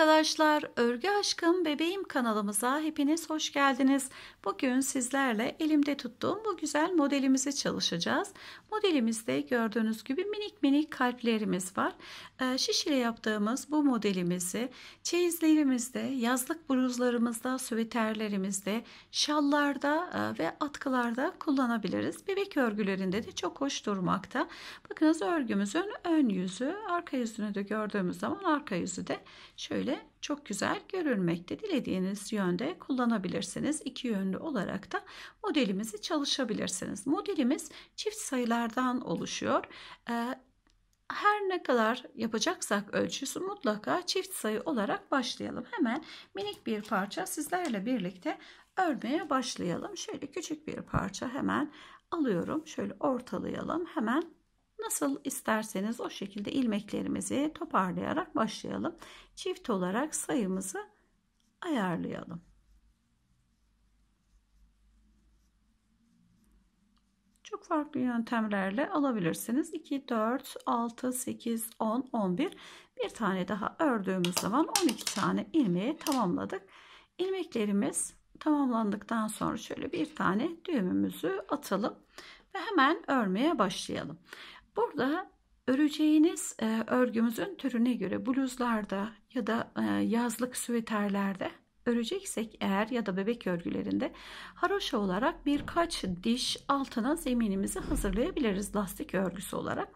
arkadaşlar, Örgü Aşkım Bebeğim kanalımıza hepiniz hoş geldiniz. Bugün sizlerle elimde tuttuğum bu güzel modelimizi çalışacağız. Modelimizde gördüğünüz gibi minik minik kalplerimiz var. Ee, Şiş ile yaptığımız bu modelimizi çeyizlerimizde, yazlık bluzlarımızda, süveterlerimizde, şallarda e, ve atkılarda kullanabiliriz. Bebek örgülerinde de çok hoş durmakta. Bakınız örgümüzün ön yüzü, arka yüzünü de gördüğümüz zaman arka yüzü de şöyle şöyle çok güzel görünmekte, Dilediğiniz yönde kullanabilirsiniz. İki yönlü olarak da modelimizi çalışabilirsiniz. Modelimiz çift sayılardan oluşuyor. Ee, her ne kadar yapacaksak ölçüsü mutlaka çift sayı olarak başlayalım. Hemen minik bir parça sizlerle birlikte örmeye başlayalım. Şöyle küçük bir parça hemen alıyorum. Şöyle ortalayalım. Hemen Nasıl isterseniz o şekilde ilmeklerimizi toparlayarak başlayalım. Çift olarak sayımızı ayarlayalım. Çok farklı yöntemlerle alabilirsiniz. 2, 4, 6, 8, 10, 11. Bir tane daha ördüğümüz zaman 12 tane ilmeği tamamladık. İlmeklerimiz tamamlandıktan sonra şöyle bir tane düğümümüzü atalım ve hemen örmeye başlayalım. Burada öreceğiniz e, örgümüzün türüne göre bluzlarda ya da e, yazlık süveterlerde öreceksek eğer ya da bebek örgülerinde haroşa olarak birkaç diş altına zeminimizi hazırlayabiliriz lastik örgüsü olarak.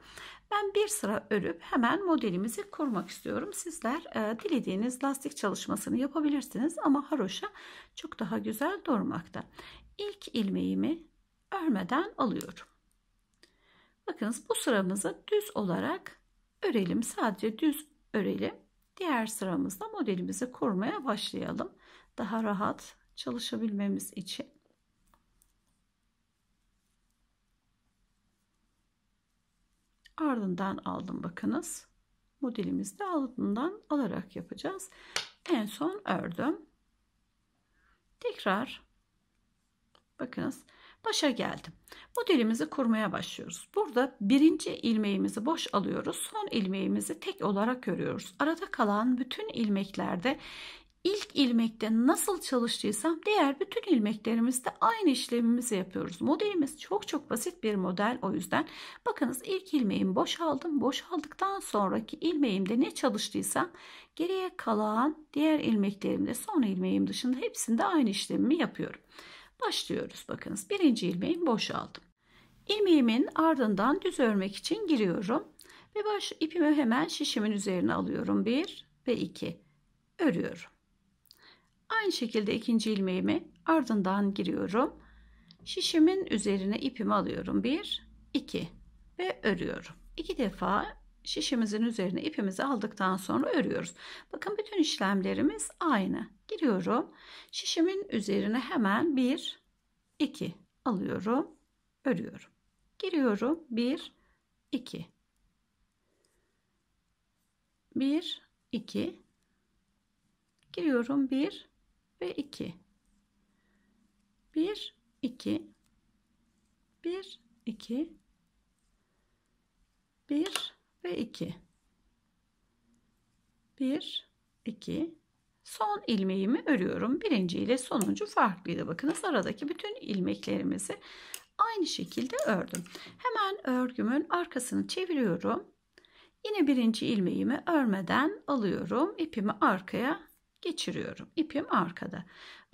Ben bir sıra örüp hemen modelimizi kurmak istiyorum. Sizler e, dilediğiniz lastik çalışmasını yapabilirsiniz ama haroşa çok daha güzel durmakta. İlk ilmeğimi örmeden alıyorum. Bakınız bu sıramızı düz olarak örelim. Sadece düz örelim. Diğer sıramızda modelimizi kurmaya başlayalım. Daha rahat çalışabilmemiz için. Ardından aldım bakınız. Modelimizi de altından alarak yapacağız. En son ördüm. Tekrar bakınız Başa geldim. Modelimizi kurmaya başlıyoruz. Burada birinci ilmeğimizi boş alıyoruz. Son ilmeğimizi tek olarak örüyoruz. Arada kalan bütün ilmeklerde ilk ilmekte nasıl çalıştıysam diğer bütün ilmeklerimizde aynı işlemimizi yapıyoruz. Modelimiz çok çok basit bir model o yüzden bakınız ilk ilmeğimi boşaldım. Boşaldıktan sonraki ilmeğimde ne çalıştıysam geriye kalan diğer ilmeklerimde son ilmeğim dışında hepsinde aynı işlemimi yapıyorum. Başlıyoruz bakınız. Birinci ilmeğimi boşaldım. İlmeğimin ardından düz örmek için giriyorum. Ve baş ipimi hemen şişimin üzerine alıyorum. Bir ve iki. Örüyorum. Aynı şekilde ikinci ilmeğimi ardından giriyorum. Şişimin üzerine ipimi alıyorum. Bir, iki ve örüyorum. İki defa şişimizin üzerine ipimizi aldıktan sonra örüyoruz. Bakın bütün işlemlerimiz aynı. Giriyorum. Şişimin üzerine hemen 1 2 alıyorum, örüyorum. Giriyorum. 1 2 1 2 giriyorum 1 ve 2 1 2 1 2 1 2 1 2 son ilmeğimi örüyorum birinci ile sonuncu farklıydı bakınız aradaki bütün ilmeklerimizi aynı şekilde ördüm hemen örgümün arkasını çeviriyorum yine birinci ilmeğimi örmeden alıyorum ipimi arkaya geçiriyorum ipim arkada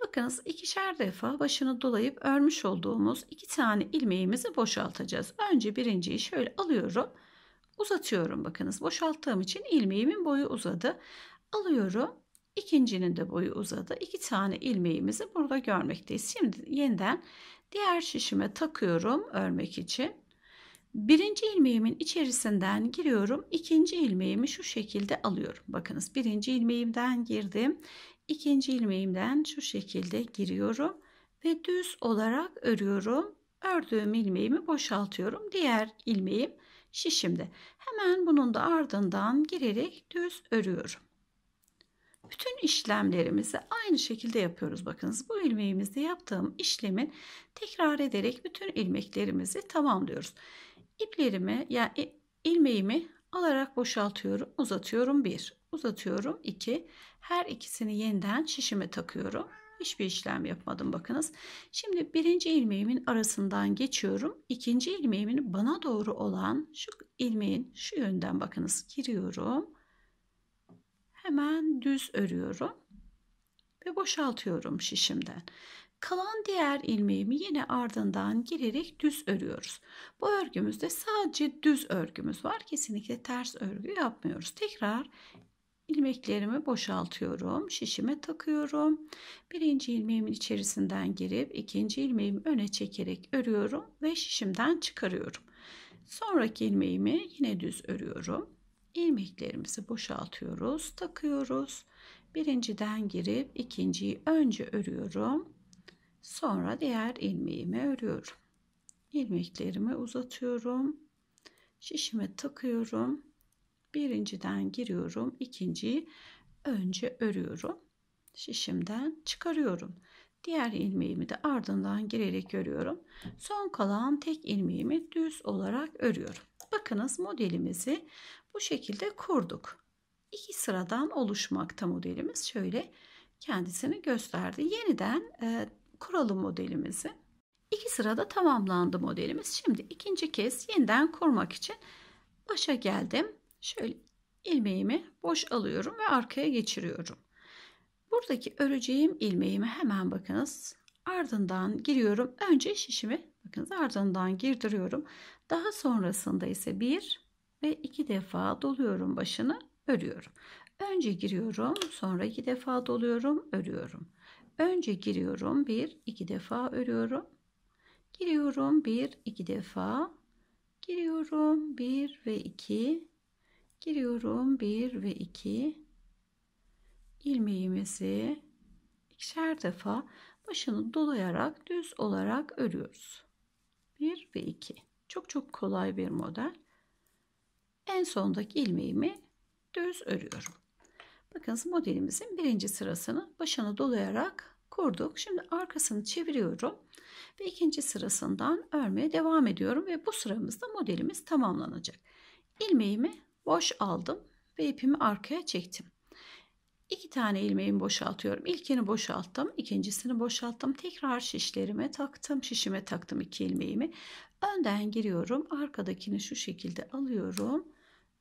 bakınız ikişer defa başını dolayıp örmüş olduğumuz iki tane ilmeğimizi boşaltacağız önce birinciyi şöyle alıyorum uzatıyorum bakınız. Boşalttığım için ilmeğimin boyu uzadı. Alıyorum. İkincinin de boyu uzadı. İki tane ilmeğimizi burada görmekteyiz. Şimdi yeniden diğer şişime takıyorum örmek için. Birinci ilmeğimin içerisinden giriyorum. ikinci ilmeğimi şu şekilde alıyorum. Bakınız birinci ilmeğimden girdim. ikinci ilmeğimden şu şekilde giriyorum. Ve düz olarak örüyorum. Ördüğüm ilmeğimi boşaltıyorum. Diğer ilmeğim şişimde. Hemen bunun da ardından girerek düz örüyorum. Bütün işlemlerimizi aynı şekilde yapıyoruz. Bakınız bu ilmeğimizde yaptığım işlemin tekrar ederek bütün ilmeklerimizi tamamlıyoruz. İplerimi yani ilmeğimi alarak boşaltıyorum. Uzatıyorum 1, uzatıyorum 2. Her ikisini yeniden şişime takıyorum. Hiçbir işlem yapmadım bakınız. Şimdi birinci ilmeğimin arasından geçiyorum. İkinci ilmeğimin bana doğru olan şu ilmeğin şu yönden bakınız giriyorum. Hemen düz örüyorum ve boşaltıyorum şişimden. Kalan diğer ilmeğimi yine ardından girerek düz örüyoruz. Bu örgümüzde sadece düz örgümüz var. Kesinlikle ters örgü yapmıyoruz. Tekrar ilmeklerimi boşaltıyorum. Şişime takıyorum. Birinci ilmeğimin içerisinden girip ikinci ilmeğimi öne çekerek örüyorum ve şişimden çıkarıyorum. Sonraki ilmeğimi yine düz örüyorum. Ilmeklerimizi boşaltıyoruz, takıyoruz. Birinciden girip ikinciyi önce örüyorum. Sonra diğer ilmeğimi örüyorum. Ilmeklerimi uzatıyorum. Şişime takıyorum Birinciden giriyorum. ikinciyi önce örüyorum. Şişimden çıkarıyorum. Diğer ilmeğimi de ardından girerek örüyorum. Son kalan tek ilmeğimi düz olarak örüyorum. Bakınız modelimizi bu şekilde kurduk. iki sıradan oluşmakta modelimiz. Şöyle kendisini gösterdi. Yeniden e, kuralım modelimizi. İki sırada tamamlandı modelimiz. Şimdi ikinci kez yeniden kurmak için başa geldim. Şöyle ilmeğimi boş alıyorum ve arkaya geçiriyorum. Buradaki öreceğim ilmeğimi hemen bakınız. Ardından giriyorum. Önce şişimi bakınız ardından girdiriyorum. Daha sonrasında ise bir ve iki defa doluyorum başını örüyorum. Önce giriyorum, sonra iki defa doluyorum, örüyorum. Önce giriyorum, bir, iki defa örüyorum. Giriyorum, bir, iki defa. Giriyorum, bir ve iki giriyorum 1 ve 2 ilmeğimizi ikişer defa başını dolayarak düz olarak örüyoruz 1 ve 2 çok çok kolay bir model en sondaki ilmeğimi düz örüyorum bakınız modelimizin birinci sırasını başını dolayarak kurduk şimdi arkasını çeviriyorum ve ikinci sırasından örmeye devam ediyorum ve bu sıramızda modelimiz tamamlanacak ilmeğimi Boş aldım ve ipimi arkaya çektim. İki tane ilmeğimi boşaltıyorum. İlkini boşalttım, ikincisini boşalttım. Tekrar şişlerime taktım, şişime taktım iki ilmeğimi. Önden giriyorum, arkadakini şu şekilde alıyorum.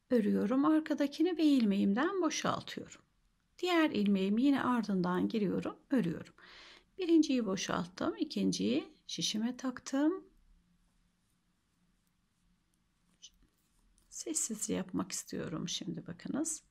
Örüyorum arkadakini ve ilmeğimden boşaltıyorum. Diğer ilmeğimi yine ardından giriyorum, örüyorum. Birinciyi boşalttım, ikinciyi şişime taktım. Sessiz yapmak istiyorum şimdi bakınız.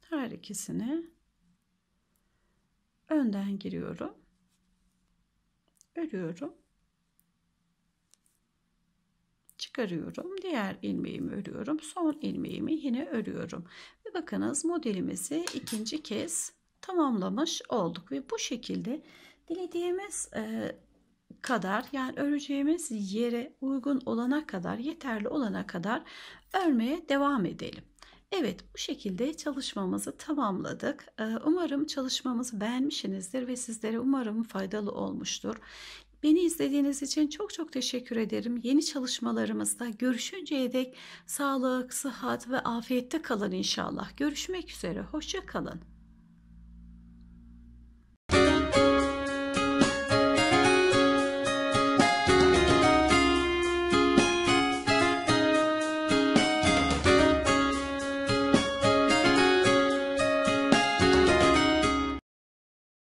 Her ikisini önden giriyorum. Örüyorum. çıkarıyorum. Diğer ilmeğimi örüyorum. Son ilmeğimi yine örüyorum. Ve bakınız modelimizi ikinci kez tamamlamış olduk. Ve bu şekilde dilediğimiz e, kadar yani öreceğimiz yere uygun olana kadar yeterli olana kadar örmeye devam edelim. Evet bu şekilde çalışmamızı tamamladık. E, umarım çalışmamızı beğenmişsinizdir ve sizlere umarım faydalı olmuştur. Beni izlediğiniz için çok çok teşekkür ederim. Yeni çalışmalarımızda görüşünceye dek sağlık, sıhhat ve afiyette kalın inşallah. Görüşmek üzere, hoşça kalın.